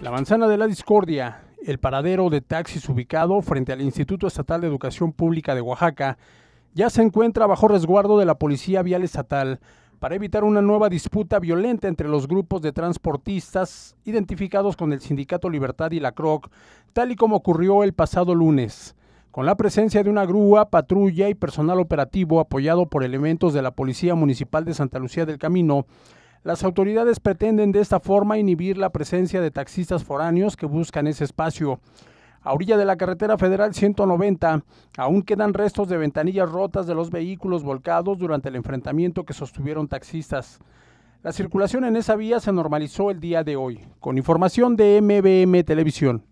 La manzana de la discordia, el paradero de taxis ubicado frente al Instituto Estatal de Educación Pública de Oaxaca, ya se encuentra bajo resguardo de la Policía Vial Estatal para evitar una nueva disputa violenta entre los grupos de transportistas identificados con el Sindicato Libertad y la CROC, tal y como ocurrió el pasado lunes, con la presencia de una grúa, patrulla y personal operativo apoyado por elementos de la Policía Municipal de Santa Lucía del Camino, las autoridades pretenden de esta forma inhibir la presencia de taxistas foráneos que buscan ese espacio. A orilla de la carretera federal 190, aún quedan restos de ventanillas rotas de los vehículos volcados durante el enfrentamiento que sostuvieron taxistas. La circulación en esa vía se normalizó el día de hoy. Con información de MBM Televisión.